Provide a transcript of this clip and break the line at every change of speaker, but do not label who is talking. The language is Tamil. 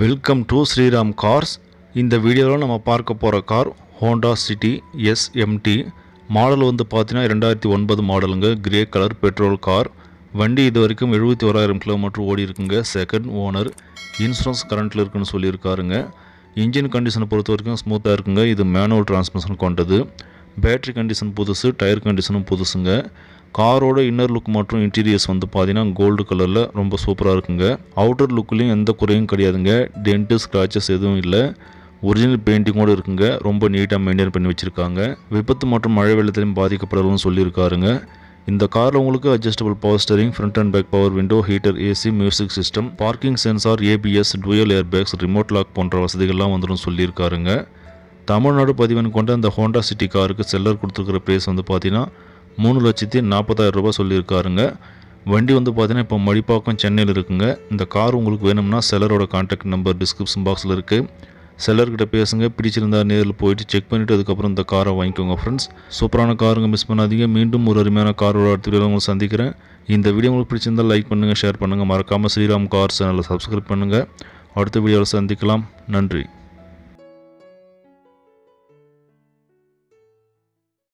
வெல்கம் டு ஸ்ரீராம் கார்ஸ் இந்த வீடியோவில் நம்ம பார்க்க போகிற car Honda City S M T model வந்து பார்த்தீங்கன்னா ரெண்டாயிரத்தி ஒன்பது மாடலுங்க கிரே கலர் பெட்ரோல் கார் வண்டி இது வரைக்கும் எழுபத்தி ஓராயிரம் கிலோமீட்டர் ஓடி இருக்குங்க செகண்ட் ஓனர் இன்சூரன்ஸ் கரண்ட்டில் இருக்குன்னு சொல்லியிருக்காருங்க இன்ஜின் கண்டிஷனை பொறுத்த வரைக்கும் ஸ்மூத்தாக இருக்குங்க இது மேனுவல் டிரான்ஸ்மிஷன் கொண்டது பேட்ரி கண்டிஷன் புதுசு டயர் கண்டிஷனும் புதுசுங்க காரோட இன்னர் லுக் மற்றும் இன்டீரியர்ஸ் வந்து பார்த்தீங்கன்னா கோல்டு கலரில் ரொம்ப சூப்பராக இருக்குங்க அவுட்டர் லுக்லேயும் எந்த குறையும் கிடையாதுங்க டென்ட்டு ஸ்க்ராச்சஸ் எதுவும் இல்லை ஒரிஜினல் பெயிண்டிங்கோடு இருக்குங்க ரொம்ப நீட்டாக மெயின்டைன் பண்ணி வச்சுருக்காங்க விபத்து மற்றும் மழை வெள்ளத்திலையும் பாதிக்கப்படலாம்னு சொல்லியிருக்காருங்க இந்த காரில் உங்களுக்கு adjustable power steering front and back power window heater AC music system parking sensor ABS dual air bags remote lock போன்ற வசதிகள்லாம் வந்துடும் சொல்லியிருக்காருங்க தமிழ்நாடு பதிவன் கொண்ட அந்த ஹோண்டா சிட்டி காருக்கு செல்லர் கொடுத்துருக்கிற ப்ரைஸ் வந்து பார்த்தீங்கன்னா மூணு லட்சத்தி நாற்பதாயிரம் ரூபா சொல்லியிருக்காருங்க வண்டி வந்து பார்த்தீங்கன்னா இப்போ மடிப்பாக்கம் சென்னையில் இருக்குங்க இந்த கார் உங்களுக்கு வேணும்னா செலரோட கான்டாக்ட் நம்பர் டிஸ்கிரிப்ஷன் பாக்ஸில் இருக்குது செல்லர்கிட்ட பேசுங்க பிடிச்சிருந்தா நேரில் போயிட்டு செக் பண்ணிவிட்டு அதுக்கப்புறம் இந்த காரை வாங்கிக்கோங்க ஃப்ரெண்ட்ஸ் சூப்பரான காருங்க மிஸ் பண்ணாதீங்க மீண்டும் ஒரு அருமையான காரோட அடுத்த வீடியோ உங்களை சந்திக்கிறேன் இந்த வீடியோ உங்களுக்கு பிடிச்சிருந்தால் லைக் பண்ணுங்கள் ஷேர் பண்ணுங்கள் மறக்காமல் ஸ்ரீராம் கார் சேனலில் சப்ஸ்கிரைப் பண்ணுங்கள் அடுத்த வீடியோவில் சந்திக்கலாம் நன்றி